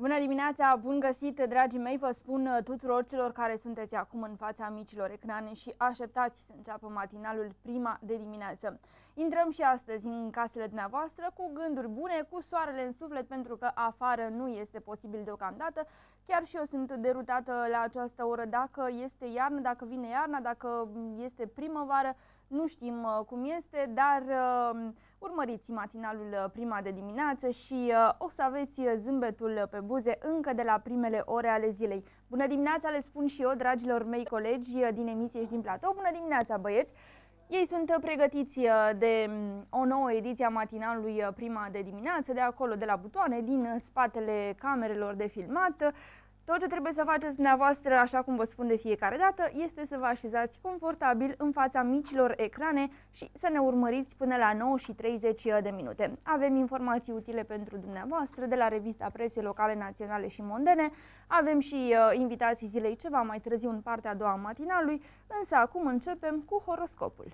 Bună dimineața, bun găsit, dragii mei, vă spun uh, tuturor celor care sunteți acum în fața micilor ecrane și așteptați să înceapă matinalul prima de dimineață. Intrăm și astăzi în casele dumneavoastră cu gânduri bune, cu soarele în suflet, pentru că afară nu este posibil deocamdată. Chiar și eu sunt derutată la această oră dacă este iarnă, dacă vine iarna, dacă este primăvară, nu știm uh, cum este, dar uh, urmăriți matinalul uh, prima de dimineață și o să aveți zâmbetul pe buze încă de la primele ore ale zilei. Bună dimineața, le spun și eu, dragilor mei colegi din emisie și din platou. Bună dimineața, băieți! Ei sunt pregătiți de mm, o nouă ediție a matinalului prima de dimineață, de acolo, de la butoane, din spatele camerelor de filmat. Tot ce trebuie să faceți dumneavoastră, așa cum vă spun de fiecare dată, este să vă așezați confortabil în fața micilor ecrane și să ne urmăriți până la 9 și 30 de minute. Avem informații utile pentru dumneavoastră de la revista presei locale, naționale și mondene, avem și uh, invitații zilei ceva mai târziu în partea a doua matinalului, însă acum începem cu horoscopul.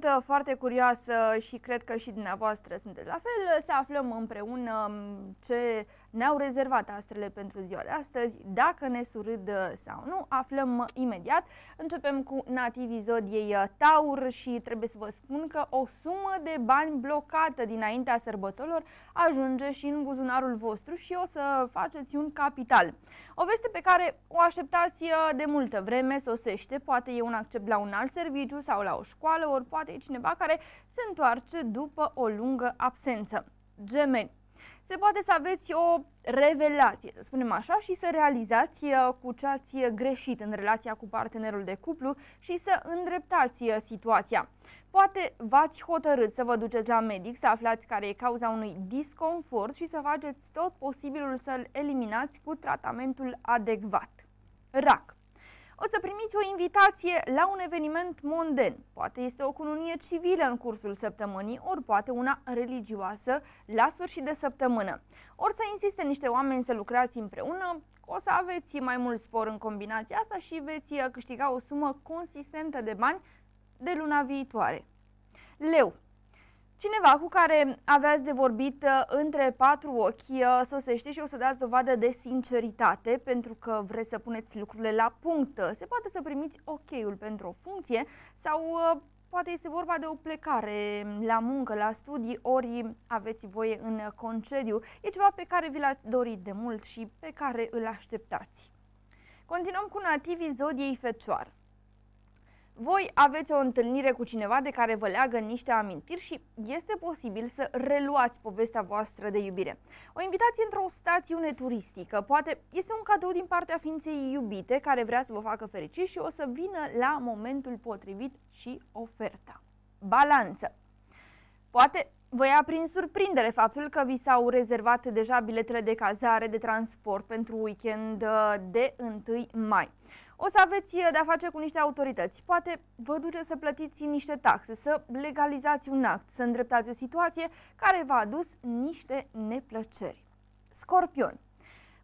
sunt uh, foarte curioasă și cred că și dumneavoastră sunteți la fel, uh, să aflăm împreună mm, ce ne-au rezervat astrele pentru ziua de astăzi. Dacă ne surâd uh, sau nu, aflăm imediat. Începem cu nativii zodiei uh, Taur și trebuie să vă spun că o sumă de bani blocată dinaintea sărbătorilor ajunge și în buzunarul vostru și o să faceți un capital. O veste pe care o așteptați uh, de multă vreme sosește, poate e un accept la un alt serviciu sau la o școală, ori poate e cineva care se întoarce după o lungă absență. Gemeni, se poate să aveți o revelație, să spunem așa, și să realizați uh, cu ce ați greșit în relația cu partenerul de cuplu și să îndreptați uh, situația. Poate v-ați hotărât să vă duceți la medic, să aflați care e cauza unui disconfort și să faceți tot posibilul să-l eliminați cu tratamentul adecvat. RAC o să primiți o invitație la un eveniment monden. Poate este o cununie civilă în cursul săptămânii, ori poate una religioasă la sfârșit de săptămână. Ori să insiste niște oameni să lucrați împreună, o să aveți mai mult spor în combinația asta și veți câștiga o sumă consistentă de bani de luna viitoare. Leu, Cineva cu care aveați de vorbit uh, între patru ochi uh, sosește și o să dați dovadă de sinceritate pentru că vreți să puneți lucrurile la punct. Uh, se poate să primiți ok-ul pentru o funcție sau poate este vorba de o plecare la muncă, la studii, ori aveți voie în concediu. E ceva pe care vi l-ați dorit de mult și pe care îl așteptați. Continuăm cu nativii zodiei Fecioară. Voi aveți o întâlnire cu cineva de care vă leagă niște amintiri și este posibil să reluați povestea voastră de iubire. O invitație într-o stațiune turistică, poate este un cadou din partea ființei iubite care vrea să vă facă fericiți și o să vină la momentul potrivit și oferta. Balanță. Poate Vă ia prin surprindere faptul că vi s-au rezervat deja biletele de cazare de transport pentru weekend uh, de 1 mai. O să aveți uh, de-a face cu niște autorități. Poate vă duce să plătiți niște taxe, să legalizați un act, să îndreptați o situație care v-a adus niște neplăceri. Scorpion.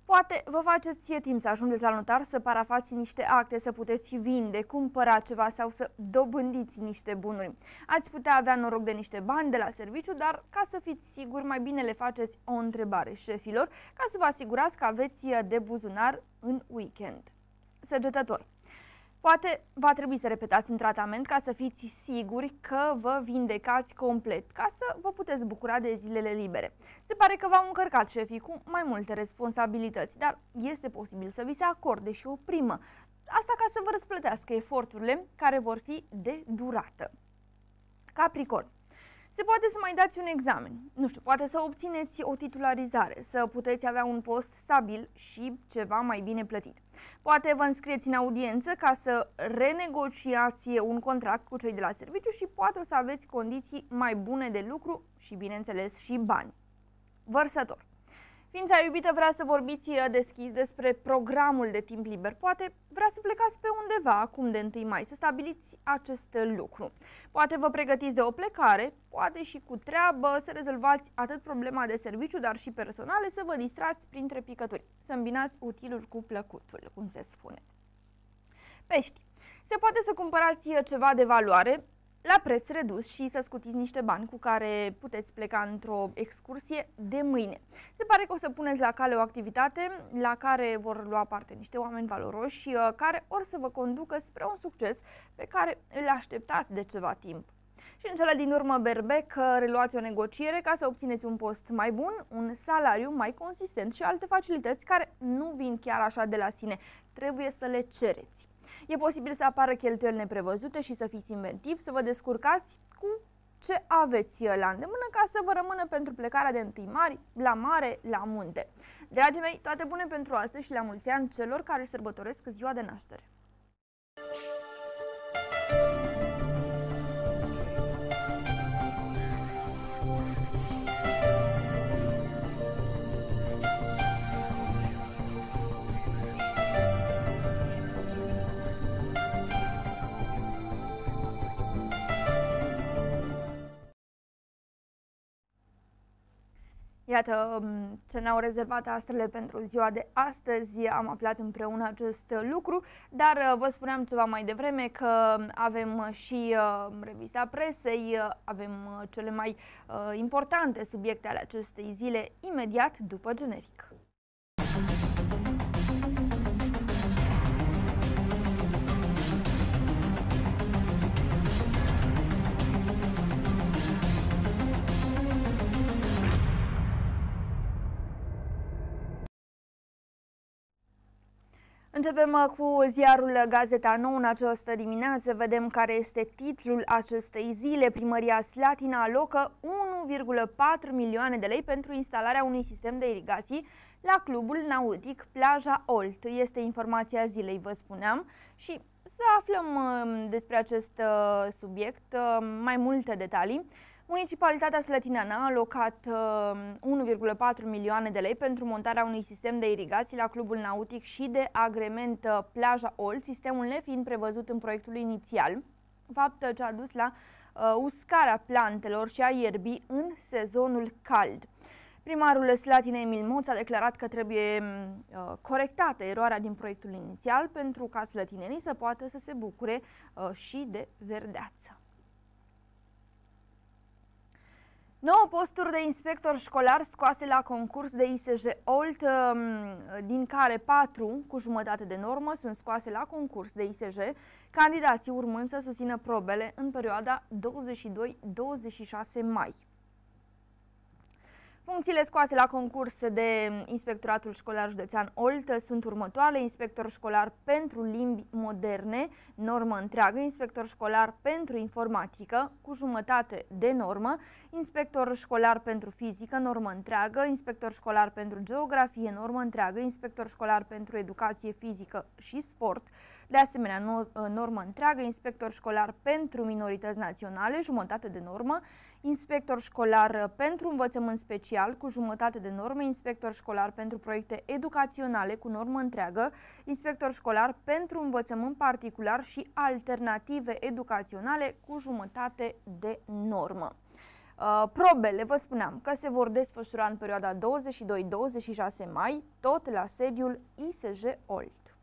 Poate vă faceți timp să ajungeți la notar să parafați niște acte, să puteți vinde, cumpăra ceva sau să dobândiți niște bunuri. Ați putea avea noroc de niște bani de la serviciu, dar ca să fiți siguri, mai bine le faceți o întrebare șefilor ca să vă asigurați că aveți uh, de buzunar în weekend săgetători. Poate va trebui să repetați un tratament ca să fiți siguri că vă vindecați complet, ca să vă puteți bucura de zilele libere. Se pare că v-au încărcat șefii cu mai multe responsabilități, dar este posibil să vi se acorde și o primă. Asta ca să vă răsplătească eforturile care vor fi de durată. Capricorn. Se poate să mai dați un examen, nu știu, poate să obțineți o titularizare, să puteți avea un post stabil și ceva mai bine plătit. Poate vă înscrieți în audiență ca să renegociați un contract cu cei de la serviciu și poate o să aveți condiții mai bune de lucru și, bineînțeles, și bani. Vărsător. Ființa iubită vrea să vorbiți uh, deschis despre programul de timp liber. Poate vrea să plecați pe undeva acum de 1 mai, să stabiliți acest lucru. Poate vă pregătiți de o plecare, poate și cu treabă, să rezolvați atât problema de serviciu, dar și personale, să vă distrați printre picături, să îmbinați utilul cu plăcutul, cum se spune. Pești. Se poate să cumpărați uh, ceva de valoare, la preț redus și să scutiți niște bani cu care puteți pleca într-o excursie de mâine. Se pare că o să puneți la cale o activitate la care vor lua parte niște oameni valoroși uh, care or să vă conducă spre un succes pe care îl așteptați de ceva timp și în cele din urmă Berbec uh, reluați o negociere ca să obțineți un post mai bun, un salariu mai consistent și alte facilități care nu vin chiar așa de la sine. Trebuie să le cereți. E posibil să apară cheltuieli neprevăzute și să fiți inventivi, să vă descurcați cu ce aveți uh, la îndemână ca să vă rămână pentru plecarea de întâi mari, la mare, la munte. Dragii mei, toate bune pentru astăzi și la mulți ani celor care sărbătoresc ziua de naștere! Iată um, ce ne-au rezervat astrele pentru ziua de astăzi. Am aflat împreună acest lucru, dar uh, vă spuneam ceva mai devreme că um, avem și uh, revista presei, uh, avem cele mai importante subiecte ale acestei zile imediat după generic. Începem uh, cu ziarul Gazeta Nou în această dimineață. Vedem care este titlul acestei zile. Primăria Slatina alocă 1,4 milioane de lei pentru instalarea unui sistem de irigații la clubul nautic Plaja Olt. Este informația zilei, vă spuneam. Și să aflăm um, despre acest uh, subiect uh, mai multe detalii. Municipalitatea Slătineană a alocat 1,4 uh, milioane de lei pentru montarea unui sistem de irigații la Clubul Nautic și de agrement uh, Plaja Old, sistemul nefiind prevăzut în proiectul inițial, fapt uh, ce a dus la uscarea plantelor și a ierbii în sezonul cald. Primarul Slatine Emil Moț a declarat că trebuie mm, uh, corectată eroarea din proiectul inițial pentru ca slătinenii să poată să se bucure uh, și de verdeață. Nouă posturi de inspector școlar scoase la concurs de ISJ Olt, um, din care patru, cu jumătate de normă sunt scoase la concurs de ISJ, candidații urmând să susțină probele în perioada 22-26 mai. Funcțiile scoase la concurs de Inspectoratul Școlar Județean Olt sunt următoare. Inspector școlar pentru limbi moderne, normă întreagă, inspector școlar pentru informatică, cu jumătate de normă, inspector școlar pentru fizică, normă întreagă, inspector școlar pentru geografie, normă întreagă, inspector școlar pentru educație fizică și sport, de asemenea eh, normă întreagă, inspector școlar pentru minorități naționale, jumătate de normă, inspector școlar uh, pentru învățământ special cu jumătate de norme, inspector școlar pentru proiecte educaționale cu normă întreagă, inspector școlar pentru învățământ particular și alternative educaționale cu jumătate de normă. Uh, probele, vă spuneam, că se vor desfășura în perioada 22-26 mai, tot la sediul ISJ Olt.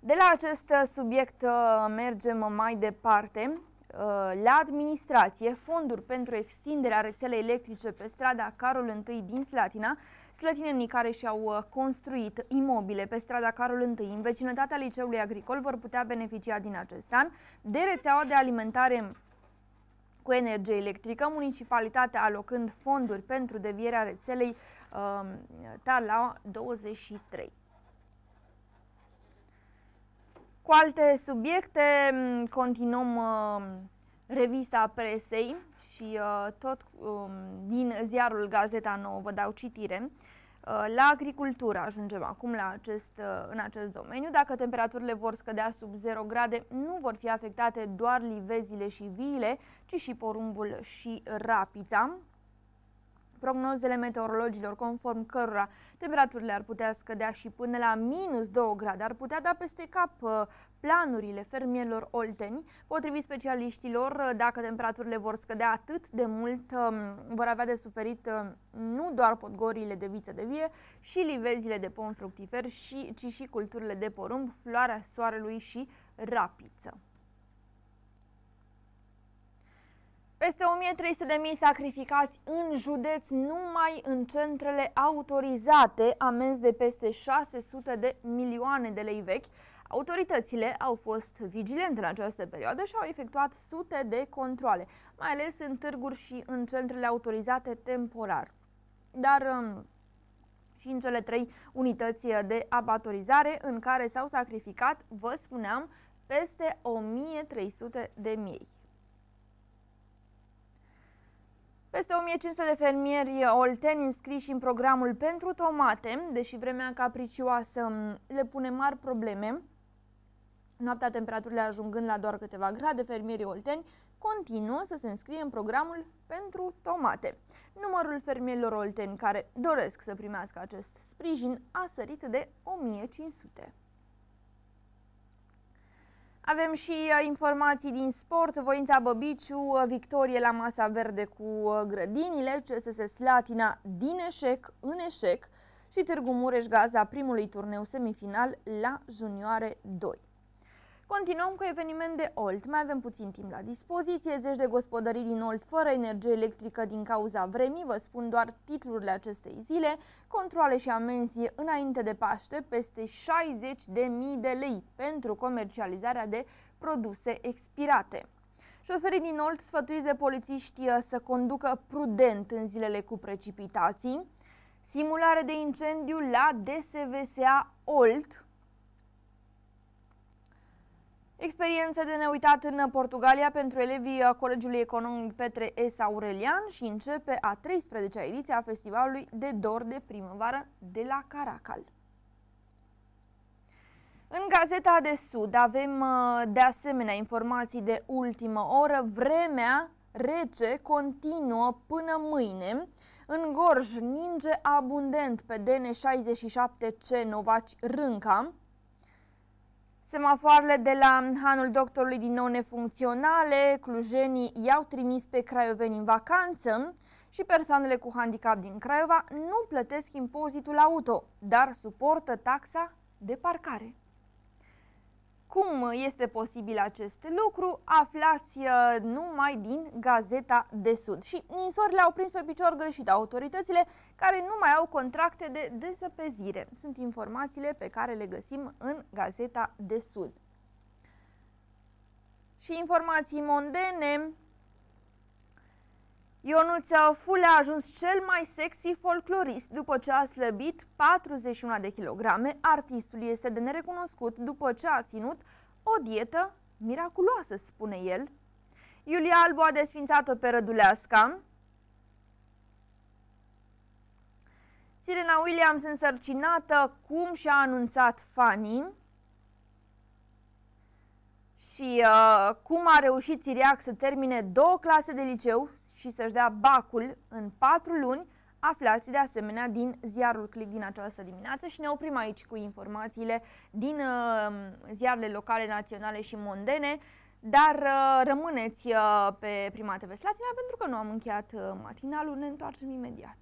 De la acest uh, subiect uh, mergem mai departe. Uh, la administrație fonduri pentru extinderea rețelei electrice pe strada Carol I din Slatina, slătinenii care și-au uh, construit imobile pe strada Carol I în vecinătatea liceului agricol vor putea beneficia din acest an de rețeaua de alimentare cu energie electrică, municipalitatea alocând fonduri pentru devierea rețelei uh, TALA 23. Cu alte subiecte continuăm uh, revista presei și uh, tot um, din ziarul Gazeta Nouă vă dau citire. Uh, la agricultură ajungem acum la acest, în acest domeniu. Dacă temperaturile vor scădea sub 0 grade, nu vor fi afectate doar livezile și viile, ci și porumbul și rapița. Prognozele meteorologilor conform cărora temperaturile ar putea scădea și până la minus 2 grade ar putea da peste cap uh, planurile fermierilor olteni. Potrivit specialiștilor, uh, dacă temperaturile vor scădea atât de mult, um, vor avea de suferit uh, nu doar podgorile de viță de vie și livezile de pom fructifer, ci și culturile de porumb, floarea soarelui și rapiță. Peste 1300 de mii sacrificați în județ numai în centrele autorizate, amenzi de peste 600 de milioane de lei vechi. Autoritățile au fost vigilente în această perioadă și au efectuat sute de controle, mai ales în târguri și în centrele autorizate temporar. Dar um, și în cele trei unități de abatorizare în care s-au sacrificat, vă spuneam, peste 1300 de mii. Peste 1500 de fermieri olteni înscriși în programul pentru tomate, deși vremea capricioasă mm, le pune mari probleme, noaptea temperaturile ajungând la doar câteva grade, fermierii olteni continuă să se înscrie în programul pentru tomate. Numărul fermierilor olteni care doresc să primească acest sprijin a sărit de 1500. Avem și uh, informații din sport, Voința Băbiciu, uh, victorie la masa verde cu uh, grădinile, CSS Slatina din eșec în eșec și Târgu Mureș gazda primului turneu semifinal la junioare 2. Continuăm cu eveniment de Olt. Mai avem puțin timp la dispoziție. Zeci de gospodării din Olt fără energie electrică din cauza vremii, vă spun doar titlurile acestei zile, controle și amenzi înainte de Paște, peste 60 de mii de lei pentru comercializarea de produse expirate. Șoferii din Olt sfătuiți de polițiști uh, să conducă prudent în zilele cu precipitații. Simulare de incendiu la DSVSA Olt, Experiențe de neuitat în Portugalia pentru elevii Colegiului Economic Petre S. Aurelian și începe a 13-a ediție a Festivalului de Dor de Primăvară de la Caracal. În Gazeta de Sud avem uh, de asemenea informații de ultimă oră. Vremea rece continuă până mâine. În Gorj ninge abundent pe DN67C Novaci Rânca. Semafoarele de la Hanul doctorului din nou nefuncționale, clujenii i-au trimis pe craioveni în vacanță și persoanele cu handicap din Craiova nu plătesc impozitul auto, dar suportă taxa de parcare. Cum este posibil acest lucru, aflați uh, numai din Gazeta de Sud. Și ninsorile au prins pe picior greșit autoritățile care nu mai au contracte de dezăpezire. Sunt informațiile pe care le găsim în Gazeta de Sud. Și informații mondene, Ionuța Fule a ajuns cel mai sexy folclorist după ce a slăbit 41 de kilograme. Artistul este de nerecunoscut după ce a ținut o dietă miraculoasă, spune el. Iulia Albu a desfințat-o pe Răduleasca. Sirena Williams însărcinată, cum și-a anunțat fanii și uh, cum a reușit Siriac să termine două clase de liceu, și să-și dea bacul în patru luni, aflați de asemenea din ziarul Click din această dimineață și ne oprim aici cu informațiile din uh, ziarele locale, naționale și mondene, dar uh, rămâneți uh, pe Prima TV Slatina pentru că nu am încheiat uh, matinalul, ne întoarcem imediat.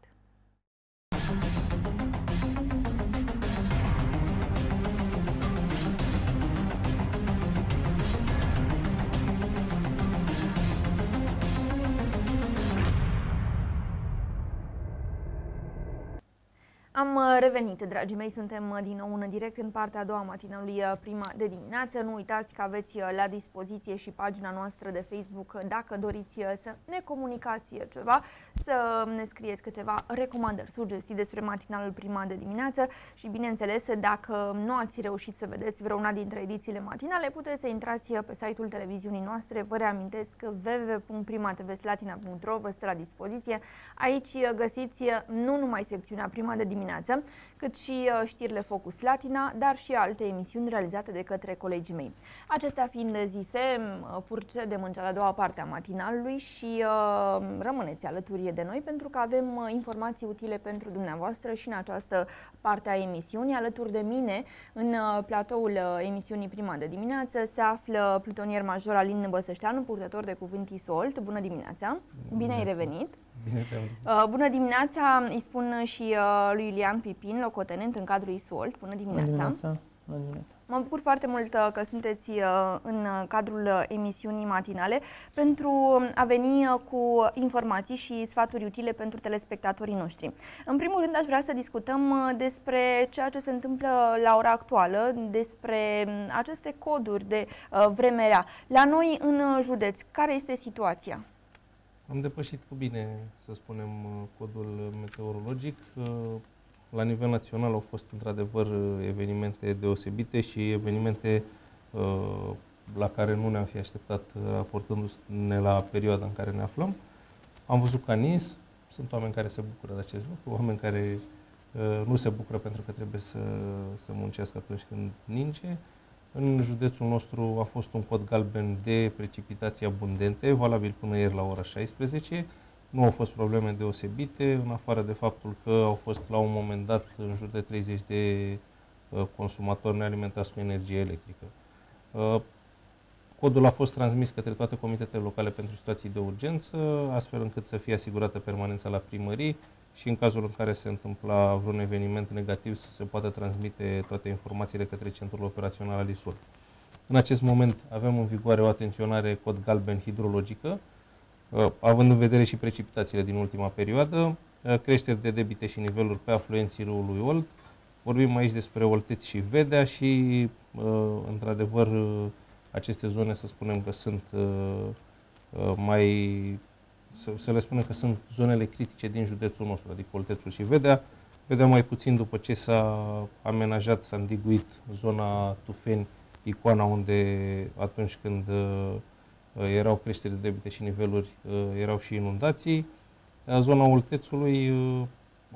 Am uh, revenit, dragii mei, suntem uh, din nou în direct în partea a doua matinului uh, prima de dimineață. Nu uitați că aveți la dispoziție și pagina noastră de Facebook dacă doriți să ne comunicați ceva, să um, ne scrieți câteva recomandări, sugestii despre matinalul prima de dimineață și, bineînțeles, dacă nu ați reușit să vedeți vreuna dintre edițiile matinale, puteți să intrați pe site-ul televiziunii noastre. Vă reamintesc www.primatvslatina.ro vă stă la dispoziție. Aici găsiți nu numai secțiunea prima de dimineață, dimineață, cât și uh, știrile Focus Latina, dar și alte emisiuni realizate de către colegii mei. Acestea fiind zise, pur de mâncea la a doua parte a matinalului și uh, rămâneți alături de noi pentru că avem uh, informații utile pentru dumneavoastră și în această parte a emisiunii. Alături de mine, în platoul emisiunii prima de dimineață, se află plutonier major Alin Băsășteanu, purtător de cuvânt ISOLT. Bună dimineața! Bună Bine ai revenit! Bine te uh, bună dimineața, îi spun și uh, lui Iulian Pipin, locotenent în cadrul ISOLT. Bună dimineața! Bună dimineața. Mă bucur foarte mult uh, că sunteți uh, în cadrul uh, emisiunii matinale pentru um, a veni cu informații și sfaturi utile pentru telespectatorii noștri. În primul rând aș vrea să discutăm despre ceea ce se întâmplă la ora actuală, despre um, aceste coduri de vremerea. La noi în județ, care este situația? Am depășit cu bine, să spunem, uh, codul meteorologic. Uh, la nivel național au fost într-adevăr uh, evenimente deosebite și evenimente la care nu ne-am fi așteptat raportându-ne la perioada în care ne aflăm. Am văzut ca NIS, sunt oameni care se bucură de acest lucru, oameni care nu se bucură pentru că trebuie să, să muncească atunci când ninge. În județul nostru a fost un cod galben de precipitații abundente, valabil până ieri la ora 16. Nu au fost probleme deosebite, în afară de faptul că au fost la un moment dat în jur de 30 de uh, consumatori nealimentați cu energie electrică. Uh, codul a fost transmis către toate comitetele locale pentru situații de urgență, astfel încât să fie asigurată permanența la primării, și în cazul în care se întâmpla vreun eveniment negativ să se poată transmite toate informațiile către centrul operațional al ISUR. În acest moment avem în vigoare o atenționare cod galben hidrologică, uh, având în vedere și precipitațiile din ultima perioadă, uh, creșteri de debite și niveluri pe afluenții râului Olt. Vorbim aici despre Olteți și Vedea și, uh, într-adevăr, aceste zone, să spunem că sunt mai să, să le spunem că sunt zonele critice din județul nostru, adică Oltețul și Vedea. Vedea mai puțin după ce s-a amenajat, s-a îndiguit zona Tufeni, icoana unde atunci când uh, erau creșteri de debite și niveluri, uh, erau și inundații. Zona Oltețului uh,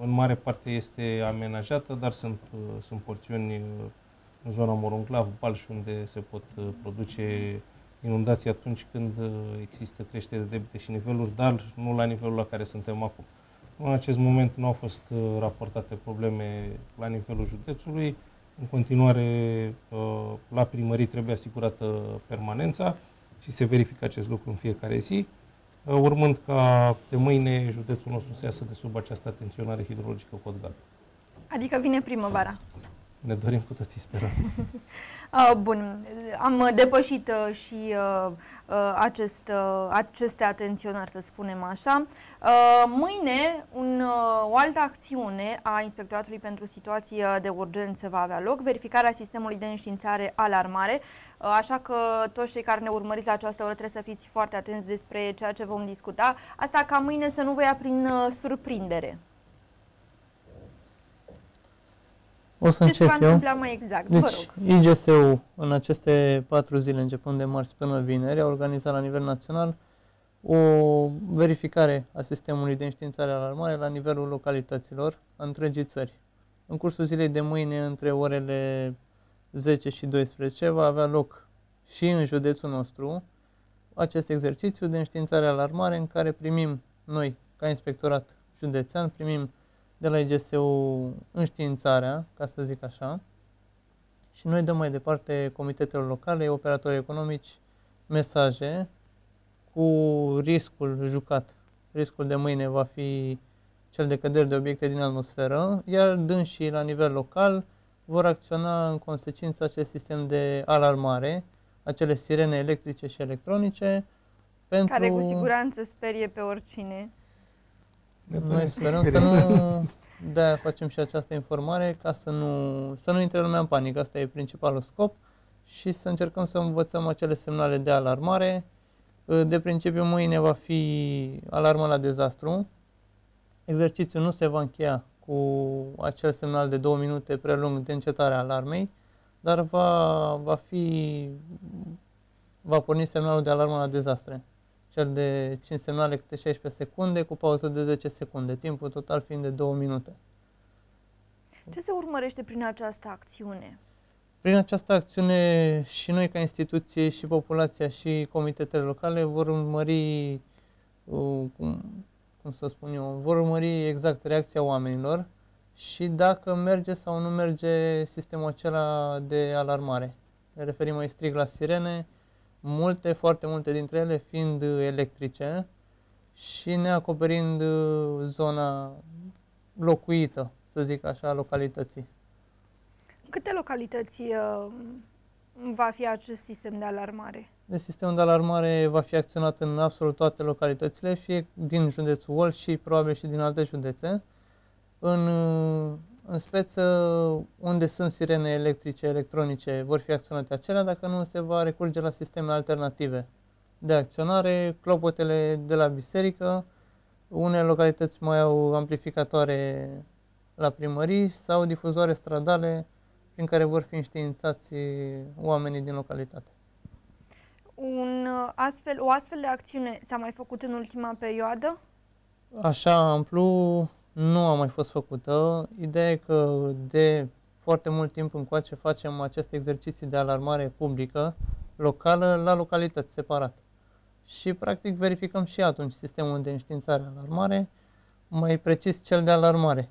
în mare parte este amenajată, dar sunt, uh, sunt porțiuni uh, în zona Morunglav, Balș, unde se pot uh, produce inundații atunci când uh, există creștere de debite și niveluri, dar nu la nivelul la care suntem acum. În acest moment nu au fost uh, raportate probleme la nivelul județului. În continuare, uh, la primării trebuie asigurată permanența și se verifică acest lucru în fiecare zi, urmând ca de mâine județul nostru să iasă de sub această atenționare hidrologică cu Adică vine primăvara. Ne dorim cu toții, sperăm. Ah, bun, am depășit uh, și uh, uh, acest, aceste atenționări, să spunem așa. Mâine, un, o altă acțiune a Inspectoratului pentru Situații de Urgență va avea loc, verificarea sistemului de înștiințare alarmare, Așa că toți cei care ne urmăriți la această oră trebuie să fiți foarte atenți despre ceea ce vom discuta. Asta ca mâine să nu vă ia prin surprindere. O să Ce încep va eu. mai exact? Deci, IGSU, în aceste patru zile, începând de marți până vineri, a organizat la nivel național o verificare a sistemului de înștiințare alarmare la nivelul localităților a întregii țări. În cursul zilei de mâine, între orele 10 și 12, va avea loc și în județul nostru acest exercițiu de înștiințare alarmare în care primim noi, ca inspectorat județean, primim de la IGSU înștiințarea, ca să zic așa, și noi dăm mai departe comitetelor locale, operatorii economici, mesaje cu riscul jucat. Riscul de mâine va fi cel de căderi de obiecte din atmosferă, iar dânsii la nivel local vor acționa în consecință acest sistem de alarmare, acele sirene electrice și electronice, pentru... Care cu siguranță sperie pe oricine. Noi sperăm să nu... de facem și această informare ca să nu, să nu intre lumea în panică. Asta e principalul scop și să încercăm să învățăm acele semnale de alarmare. De principiu, mâine va fi alarmă la dezastru. Exercițiul nu se va încheia cu acel semnal de două minute prelung de încetare a alarmei, dar va, va fi va porni semnalul de alarmă la dezastre cel de 5 semnale câte 16 secunde, cu pauză de 10 secunde, timpul total fiind de 2 minute. Ce se urmărește prin această acțiune? Prin această acțiune și noi ca instituție, și populația, și comitetele locale vor urmări, uh, cum, cum să spun eu, vor urmări exact reacția oamenilor și dacă merge sau nu merge sistemul acela de alarmare. Ne referim mai strict la sirene, multe, foarte multe dintre ele fiind uh, electrice și neacoperind uh, zona locuită, să zic așa, localității. Câte localități uh, va fi acest sistem de alarmare? De deci sistemul de alarmare va fi acționat în absolut toate localitățile, fie din județul Olt și probabil și din alte județe. În în speță unde sunt sirene electrice, electronice, vor fi acționate acelea dacă nu se va recurge la sisteme alternative de acționare, clopotele de la biserică, unele localități mai au amplificatoare la primării sau difuzoare stradale prin care vor fi înștiințați oamenii din localitate. Un uh, astfel, o astfel de acțiune s-a mai făcut în ultima perioadă? Așa amplu, nu a mai fost făcută. Ideea e că de foarte mult timp încoace facem aceste exerciții de alarmare publică locală la localități separat. Și practic verificăm și atunci sistemul de înștiințare alarmare, mai precis cel de alarmare,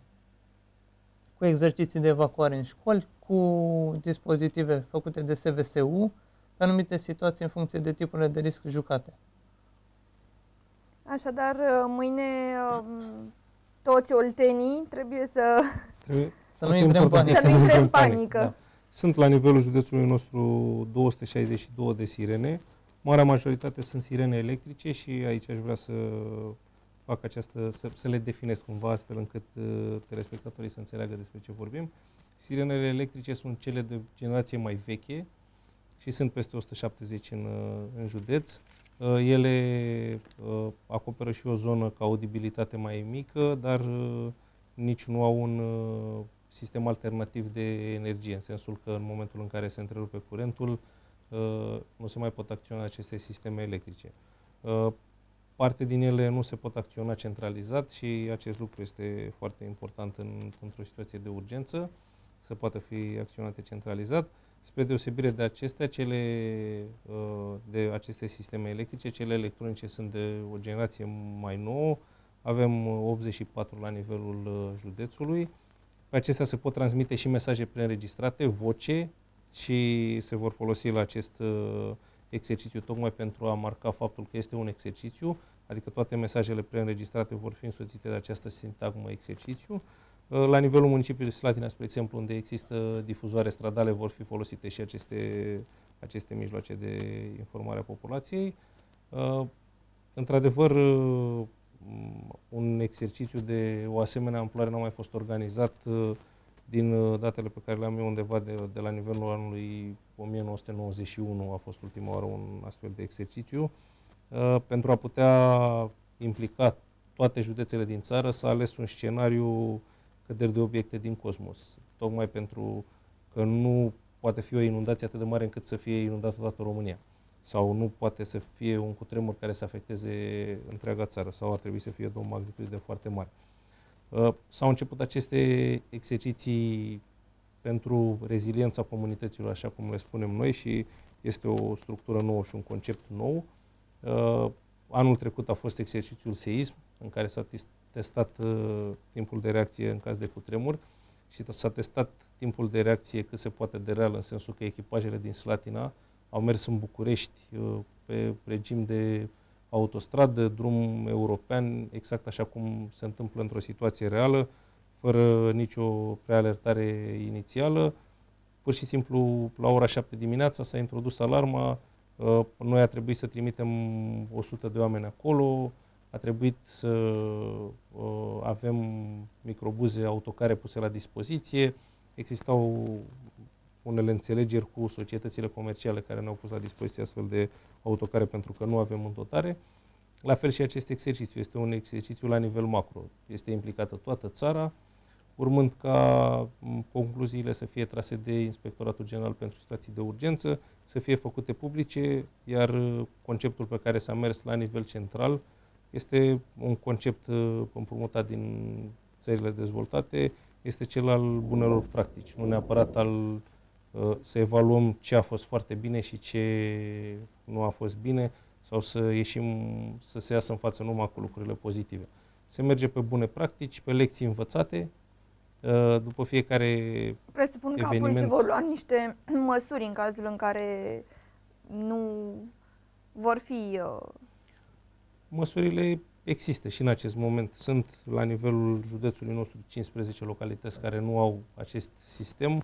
cu exerciții de evacuare în școli, cu dispozitive făcute de SVSU, pe anumite situații în funcție de tipurile de risc jucate. Așadar, mâine um, toți oltenii trebuie să... Trebuie să nu intrăm în panică. Să nu intre în panică. Da. Sunt la nivelul județului nostru 262 de sirene. Marea majoritate sunt sirene electrice și aici aș vrea să fac această, să, să le definesc cumva astfel încât uh, telespectatorii să înțeleagă despre ce vorbim. Sirenele electrice sunt cele de generație mai veche și sunt peste 170 în, uh, în județ. Uh, ele uh, acoperă și o zonă cu audibilitate mai mică, dar uh, nici nu au un sistem alternativ de energie, în sensul că în momentul în care se întrerupe curentul, nu se mai pot acționa aceste sisteme electrice. Parte din ele nu se pot acționa centralizat și acest lucru este foarte important în, într-o situație de urgență, să poată fi acționate centralizat. Spre deosebire de acestea, cele uh, de aceste sisteme electrice, cele electronice sunt de o generație mai nouă, avem 84 uh, la nivelul uh, județului. Pe acestea se pot transmite și mesaje preînregistrate, voce și se vor folosi la acest exercițiu tocmai pentru a marca faptul că este un exercițiu, adică toate mesajele preînregistrate vor fi însoțite de această sintagmă exercițiu. Uh, la nivelul municipiului Slatina, spre exemplu, unde există difuzoare stradale, vor fi folosite și aceste, aceste mijloace de informare a populației. Uh, într-adevăr, uh, un exercițiu de o asemenea amploare n-a mai fost organizat din datele pe care le-am eu undeva de, de la nivelul anului 1991 a fost ultima oară un astfel de exercițiu pentru a putea implica toate județele din țară s-a ales un scenariu căderi de obiecte din cosmos, tocmai pentru că nu poate fi o inundație atât de mare încât să fie inundată toată România sau nu poate să fie un cutremur care să afecteze întreaga țară sau ar trebui să fie de o magnitudine foarte mare. Uh, s-au început aceste exerciții pentru reziliența comunităților, așa cum le spunem noi, și este o structură nouă și un concept nou. Uh, anul trecut a fost exercițiul seism, în care s-a testat uh, timpul de reacție în caz de cutremur și s-a testat timpul de reacție cât se poate de real, în sensul că echipajele din Slatina au mers în București uh, pe regim de autostradă, drum european, exact așa cum se întâmplă într-o situație reală, fără nicio prealertare inițială. Pur și simplu, la ora 7 dimineața s-a introdus alarma, uh, noi a trebuit să trimitem 100 de oameni acolo, a trebuit să uh, avem microbuze autocare puse la dispoziție, existau unele înțelegeri cu societățile comerciale care ne-au pus la dispoziție astfel de autocare pentru că nu avem în dotare. La fel și acest exercițiu este un exercițiu la nivel macro. Este implicată toată țara, urmând ca concluziile să fie trase de Inspectoratul General pentru Situații de Urgență, să fie făcute publice, iar uh, conceptul pe care s-a mers la nivel central este un concept uh, împrumutat din țările dezvoltate, este cel al bunelor practici, nu neapărat al uh, să evaluăm ce a fost foarte bine și ce nu a fost bine sau să ieșim, să se iasă în față numai cu lucrurile pozitive. Se merge pe bune practici, pe lecții învățate, uh, după fiecare Presupun că apoi se vor lua niște măsuri în cazul în care nu vor fi măsurile există și în acest moment. Sunt la nivelul județului nostru 15 localități care nu au acest sistem.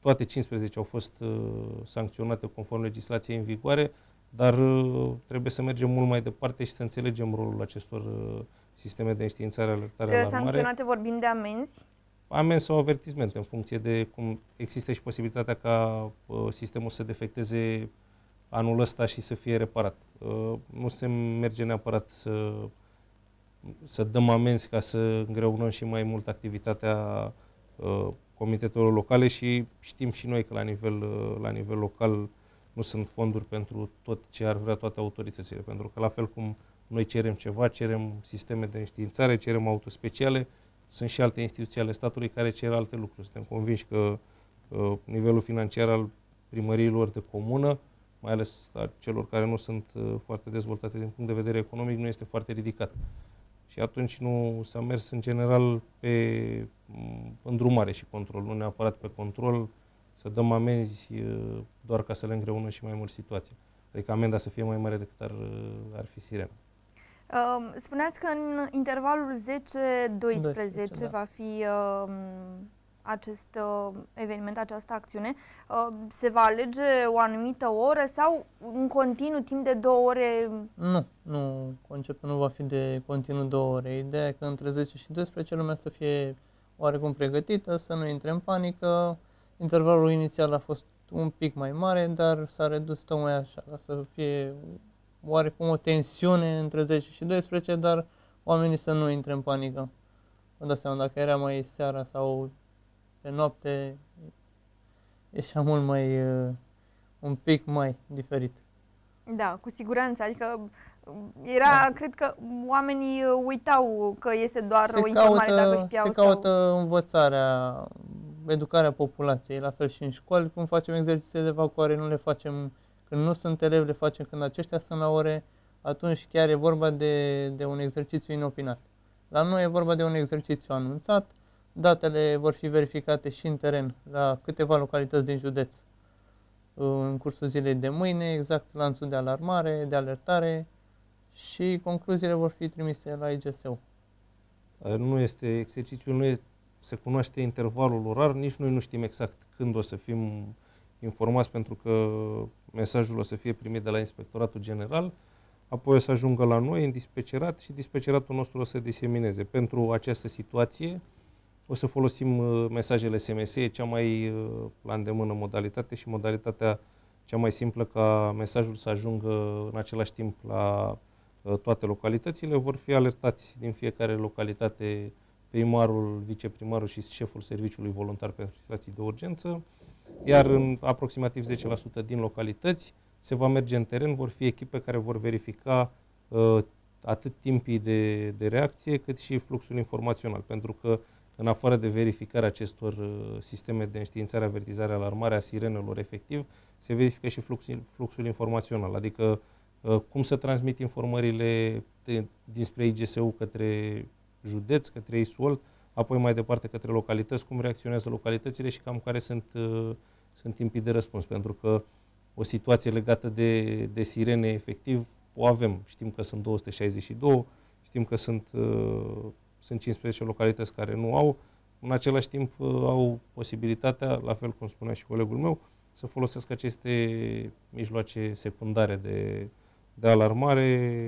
Toate 15 au fost uh, sancționate conform legislației în vigoare, dar uh, trebuie să mergem mult mai departe și să înțelegem rolul acestor uh, sisteme de înștiințare, alertare, alarmare. Sancționate vorbim de amenzi? Amenzi sau avertismente, în funcție de cum există și posibilitatea ca uh, sistemul să defecteze anul ăsta și să fie reparat. Uh, nu se merge neapărat să, să dăm amenzi ca să îngreunăm și mai mult activitatea uh, comitetelor locale și știm și noi că la nivel, uh, la nivel local nu sunt fonduri pentru tot ce ar vrea toate autoritățile, pentru că la fel cum noi cerem ceva, cerem sisteme de înștiințare, cerem autospeciale, sunt și alte instituții ale statului care cer alte lucruri. Suntem convinși că uh, nivelul financiar al primăriilor de comună mai ales a celor care nu sunt uh, foarte dezvoltate din punct de vedere economic, nu este foarte ridicat. Și atunci nu s-a mers în general pe mm, îndrumare și control, nu neapărat pe control, să dăm amenzi uh, doar ca să le îngreună și mai mult situația. Adică amenda să fie mai mare decât ar, uh, ar fi sirena. Um, spuneați că în intervalul 10-12 da. va fi um, acest uh, eveniment, această acțiune? Uh, se va alege o anumită oră sau în continuu timp de două ore? Nu, nu, conceptul nu va fi de continuu două ore. Ideea e că între 10 și 12 lumea să fie oarecum pregătită, să nu intre în panică. Intervalul inițial a fost un pic mai mare, dar s-a redus tocmai așa, ca să fie oarecum o tensiune între 10 și 12, dar oamenii să nu intre în panică. Vă dați seama, dacă era mai seara sau pe noapte e și mult mai, uh, un pic mai diferit. Da, cu siguranță. Adică um, era, da. cred că oamenii uh, uitau că este doar se o informare caută, dacă știau. Se caută sau... învățarea, educarea populației, la fel și în școli, cum facem exerciții de evacuare, nu le facem când nu sunt elevi, le facem când aceștia sunt la ore, atunci chiar e vorba de, de un exercițiu inopinat. La noi e vorba de un exercițiu anunțat, Datele vor fi verificate și în teren la câteva localități din județ în cursul zilei de mâine, exact lanțul de alarmare, de alertare și concluziile vor fi trimise la IGSU. Nu este exercițiul, nu este, se cunoaște intervalul orar, nici noi nu știm exact când o să fim informați pentru că mesajul o să fie primit de la Inspectoratul General, apoi o să ajungă la noi în dispecerat și dispeceratul nostru o să disemineze. Pentru această situație, o să folosim uh, mesajele SMS, e cea mai uh, la îndemână modalitate și modalitatea cea mai simplă ca mesajul să ajungă în același timp la uh, toate localitățile. Vor fi alertați din fiecare localitate primarul, viceprimarul și șeful serviciului voluntar pentru situații de urgență, iar în aproximativ 10% din localități se va merge în teren, vor fi echipe care vor verifica uh, atât timpii de, de reacție cât și fluxul informațional, pentru că uh, în afară de verificarea acestor uh, sisteme de înștiințare, avertizare, alarmare a sirenelor efectiv, se verifică și fluxul, fluxul informațional, adică uh, cum să transmit informările de, dinspre IGSU către județ, către ISUL, apoi mai departe către localități, cum reacționează localitățile și cam care sunt, uh, sunt timpii de răspuns, pentru că o situație legată de, de sirene efectiv o avem. Știm că sunt 262, știm că sunt sunt 15 localități care nu au, în același timp uh, au posibilitatea, la fel cum spunea și colegul meu, să folosesc aceste mijloace secundare de, de alarmare,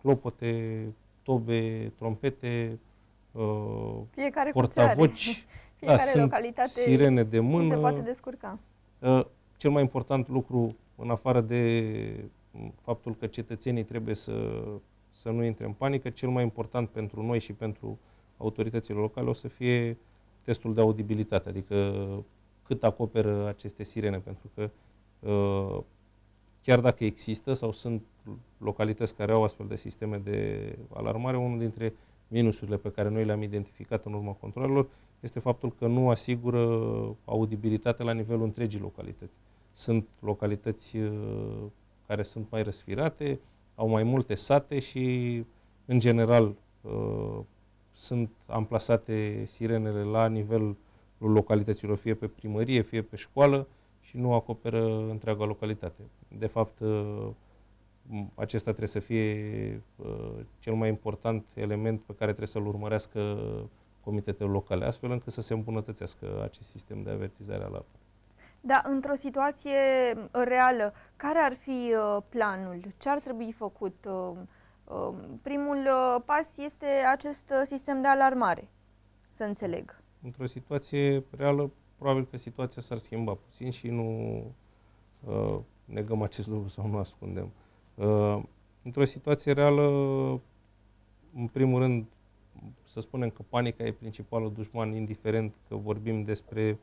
clopote, tobe, trompete, uh, Fiecare portavoci, da, Fiecare da, sunt localitate sirene de mână. Se poate descurca. Uh, cel mai important lucru, în afară de mm, faptul că cetățenii trebuie să să nu intre în panică. Cel mai important pentru noi și pentru autoritățile locale o să fie testul de audibilitate, adică cât acoperă aceste sirene, pentru că uh, chiar dacă există sau sunt localități care au astfel de sisteme de alarmare, unul dintre minusurile pe care noi le-am identificat în urma controlelor este faptul că nu asigură audibilitate la nivelul întregii localități. Sunt localități uh, care sunt mai răsfirate, au mai multe sate și, în general, uh, sunt amplasate sirenele la nivelul localităților, fie pe primărie, fie pe școală și nu acoperă întreaga localitate. De fapt, uh, acesta trebuie să fie uh, cel mai important element pe care trebuie să-l urmărească comitetele locale, astfel încât să se îmbunătățească acest sistem de avertizare al apei. Da, într-o situație uh, reală, care ar fi uh, planul? Ce ar trebui făcut? Uh, um, primul pas este acest sistem de alarmare, să înțeleg. Într-o situație reală, probabil că situația s-ar schimba puțin și nu uh, negăm acest lucru sau nu ascundem. Uh, într-o situație reală, în primul rând, să spunem că panica e principalul dușman, indiferent că vorbim despre uh,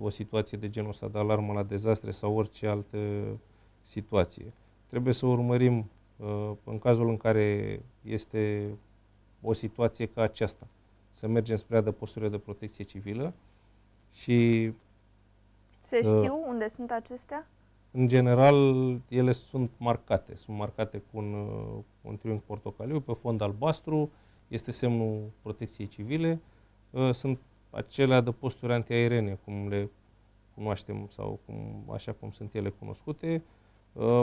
o situație de genul ăsta de alarmă la dezastre sau orice altă situație. Trebuie să urmărim uh, în cazul în care este o situație ca aceasta, să mergem spre adăposturile de protecție civilă și... Se uh, știu uh, unde sunt acestea? În general, ele sunt marcate. Sunt marcate cu un, uh, un triunghi portocaliu pe fond albastru, este semnul protecției civile. Uh, sunt acelea de posturi antiaerene, cum le cunoaștem sau cum, așa cum sunt ele cunoscute. Uh,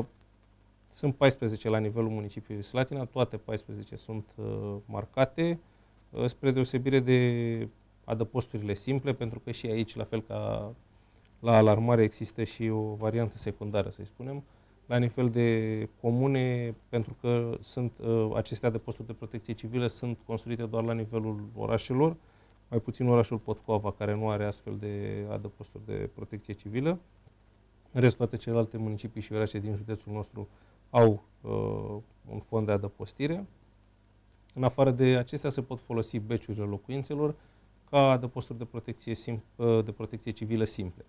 sunt 14 la nivelul municipiului Slatina, toate 14 sunt uh, marcate, uh, spre deosebire de adăposturile simple, pentru că și aici, la fel ca la alarmare, există și o variantă secundară, să-i spunem, la nivel de comune, pentru că sunt aceste adăposturi de protecție civilă sunt construite doar la nivelul orașelor, mai puțin orașul Potcova, care nu are astfel de adăposturi de protecție civilă. În rest, toate celelalte municipii și orașe din județul nostru au uh, un fond de adăpostire. În afară de acestea se pot folosi beciurile locuințelor ca adăposturi de protecție, sim- uh, de protecție civilă simple.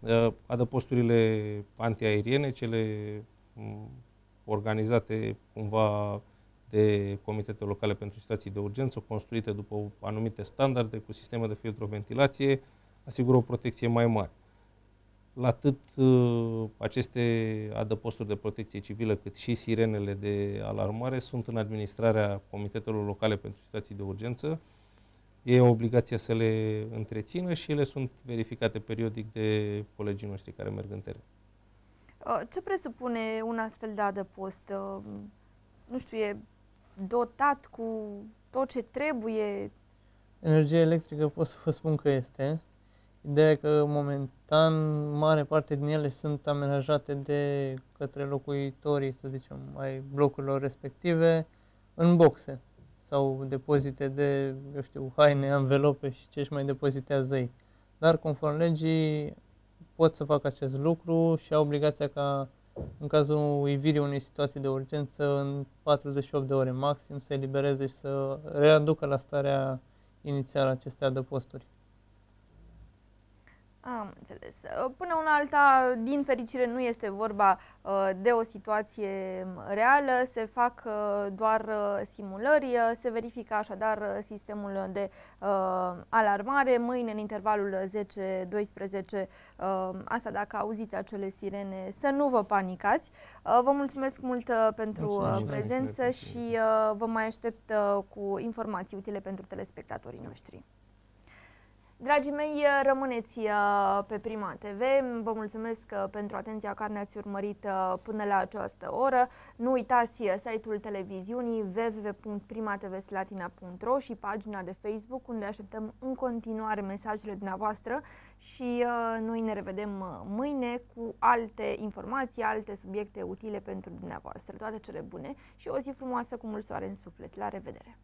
Uh, adăposturile antiaeriene, cele um, organizate cumva de comitete locale pentru situații de urgență, construite după anumite standarde, cu sisteme de filtroventilație, asigură o protecție mai mare. La atât ă, aceste adăposturi de protecție civilă, cât și sirenele de alarmare sunt în administrarea comitetelor locale pentru situații de urgență. E obligația să le întrețină și ele sunt verificate periodic de colegii noștri care merg în teren. Ă, ce presupune un astfel de adăpost? Ă, nu știu, e dotat cu tot ce trebuie? energia electrică pot să vă spun că este. Ideea că momentan mare parte din ele sunt amenajate de către locuitorii, să zicem, ai blocurilor respective în boxe sau depozite de, eu știu, haine, anvelope și ce și mai depozitează ei. Dar conform legii pot să fac acest lucru și au obligația ca în cazul ivirii unei situații de urgență, în 48 de ore maxim, să elibereze și să readucă la starea inițială aceste adăposturi. Am înțeles. Uh, până una alta, din fericire, nu este vorba uh, de o situație mm, reală, se fac uh, doar simulări, se verifică așadar sistemul de alarmare. Mâine, în intervalul 10-12, asta dacă auziți acele sirene, să nu vă panicați. Vă mulțumesc mult pentru mulțumesc, prezență și vă mai aștept cu informații utile pentru telespectatorii noștri. Dragii mei, eh, rămâneți eh, pe Prima TV. Vă mulțumesc eh, pentru atenția care ne-ați urmărit până la această oră. Nu uitați site-ul televiziunii www.primatvslatina.ro și pagina de Facebook unde așteptăm în continuare mesajele dumneavoastră și noi ne revedem mâine cu alte informații, alte subiecte utile pentru dumneavoastră. Toate cele bune și o zi frumoasă cu mult soare în suflet. La revedere!